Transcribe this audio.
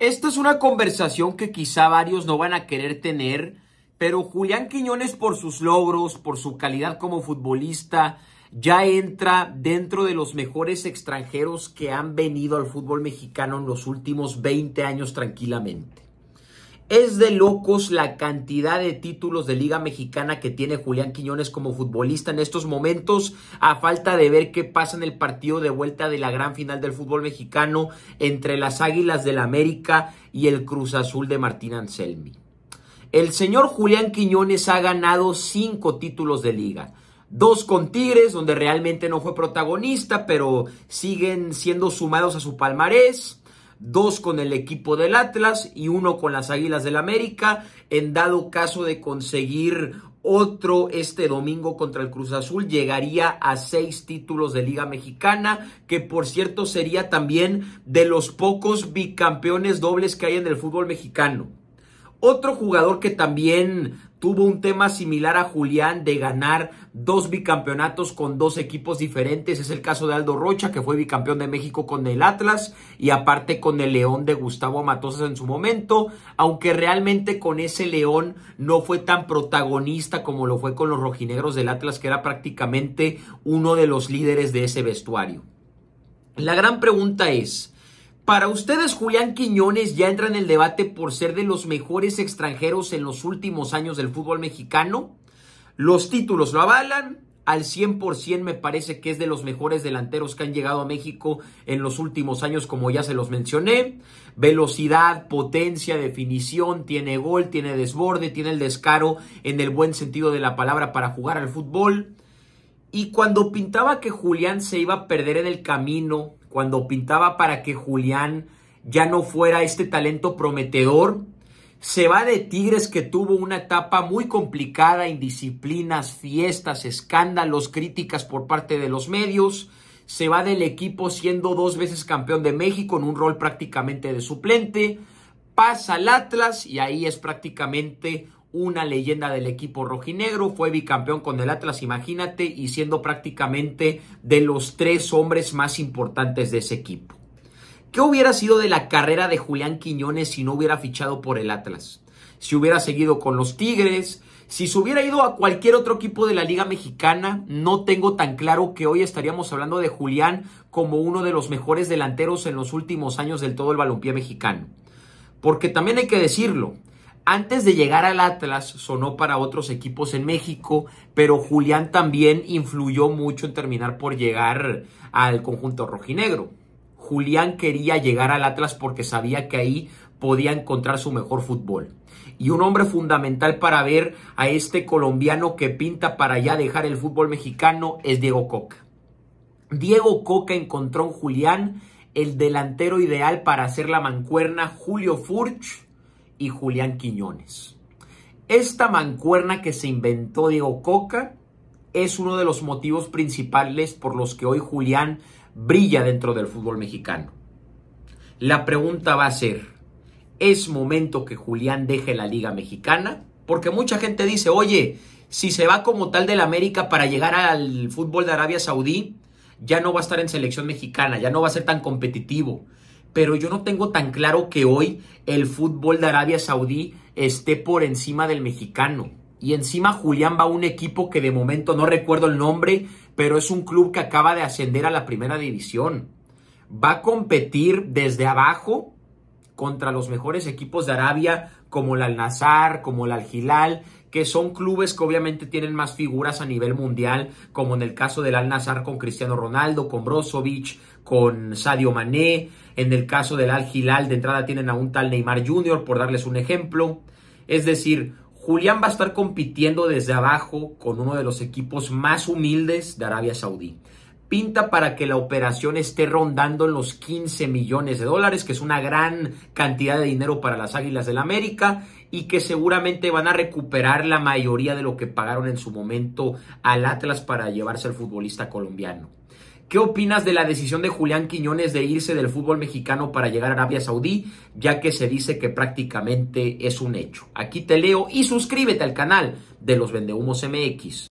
Esta es una conversación que quizá varios no van a querer tener, pero Julián Quiñones por sus logros, por su calidad como futbolista, ya entra dentro de los mejores extranjeros que han venido al fútbol mexicano en los últimos 20 años tranquilamente. Es de locos la cantidad de títulos de Liga Mexicana que tiene Julián Quiñones como futbolista en estos momentos, a falta de ver qué pasa en el partido de vuelta de la gran final del fútbol mexicano entre las Águilas del América y el Cruz Azul de Martín Anselmi. El señor Julián Quiñones ha ganado cinco títulos de liga. Dos con Tigres, donde realmente no fue protagonista, pero siguen siendo sumados a su palmarés dos con el equipo del Atlas y uno con las Águilas del América, en dado caso de conseguir otro este domingo contra el Cruz Azul llegaría a seis títulos de Liga Mexicana, que por cierto sería también de los pocos bicampeones dobles que hay en el fútbol mexicano. Otro jugador que también tuvo un tema similar a Julián de ganar dos bicampeonatos con dos equipos diferentes. Es el caso de Aldo Rocha, que fue bicampeón de México con el Atlas y aparte con el León de Gustavo Matosas en su momento, aunque realmente con ese León no fue tan protagonista como lo fue con los rojinegros del Atlas, que era prácticamente uno de los líderes de ese vestuario. La gran pregunta es, para ustedes, Julián Quiñones ya entra en el debate por ser de los mejores extranjeros en los últimos años del fútbol mexicano. Los títulos lo avalan. Al 100% me parece que es de los mejores delanteros que han llegado a México en los últimos años, como ya se los mencioné. Velocidad, potencia, definición, tiene gol, tiene desborde, tiene el descaro en el buen sentido de la palabra para jugar al fútbol. Y cuando pintaba que Julián se iba a perder en el camino, cuando pintaba para que Julián ya no fuera este talento prometedor. Se va de Tigres que tuvo una etapa muy complicada, indisciplinas, fiestas, escándalos, críticas por parte de los medios. Se va del equipo siendo dos veces campeón de México en un rol prácticamente de suplente. Pasa al Atlas y ahí es prácticamente una leyenda del equipo rojinegro, fue bicampeón con el Atlas, imagínate, y siendo prácticamente de los tres hombres más importantes de ese equipo. ¿Qué hubiera sido de la carrera de Julián Quiñones si no hubiera fichado por el Atlas? Si hubiera seguido con los Tigres, si se hubiera ido a cualquier otro equipo de la Liga Mexicana, no tengo tan claro que hoy estaríamos hablando de Julián como uno de los mejores delanteros en los últimos años del todo el balompié mexicano. Porque también hay que decirlo, antes de llegar al Atlas, sonó para otros equipos en México, pero Julián también influyó mucho en terminar por llegar al conjunto rojinegro. Julián quería llegar al Atlas porque sabía que ahí podía encontrar su mejor fútbol. Y un hombre fundamental para ver a este colombiano que pinta para ya dejar el fútbol mexicano es Diego Coca. Diego Coca encontró en Julián el delantero ideal para hacer la mancuerna Julio Furch y Julián Quiñones. Esta mancuerna que se inventó Diego Coca es uno de los motivos principales por los que hoy Julián brilla dentro del fútbol mexicano. La pregunta va a ser, ¿es momento que Julián deje la liga mexicana? Porque mucha gente dice, oye, si se va como tal del América para llegar al fútbol de Arabia Saudí, ya no va a estar en selección mexicana, ya no va a ser tan competitivo pero yo no tengo tan claro que hoy el fútbol de Arabia Saudí esté por encima del mexicano. Y encima Julián va a un equipo que de momento no recuerdo el nombre, pero es un club que acaba de ascender a la primera división. Va a competir desde abajo contra los mejores equipos de Arabia, como el Al-Nazar, como el Al-Hilal, que son clubes que obviamente tienen más figuras a nivel mundial, como en el caso del Al-Nazar con Cristiano Ronaldo, con Brozovic, con Sadio Mané, en el caso del Al-Hilal de entrada tienen a un tal Neymar Jr., por darles un ejemplo. Es decir, Julián va a estar compitiendo desde abajo con uno de los equipos más humildes de Arabia Saudí pinta para que la operación esté rondando los 15 millones de dólares, que es una gran cantidad de dinero para las Águilas del la América y que seguramente van a recuperar la mayoría de lo que pagaron en su momento al Atlas para llevarse al futbolista colombiano. ¿Qué opinas de la decisión de Julián Quiñones de irse del fútbol mexicano para llegar a Arabia Saudí, ya que se dice que prácticamente es un hecho? Aquí te leo y suscríbete al canal de los Vendehumos MX.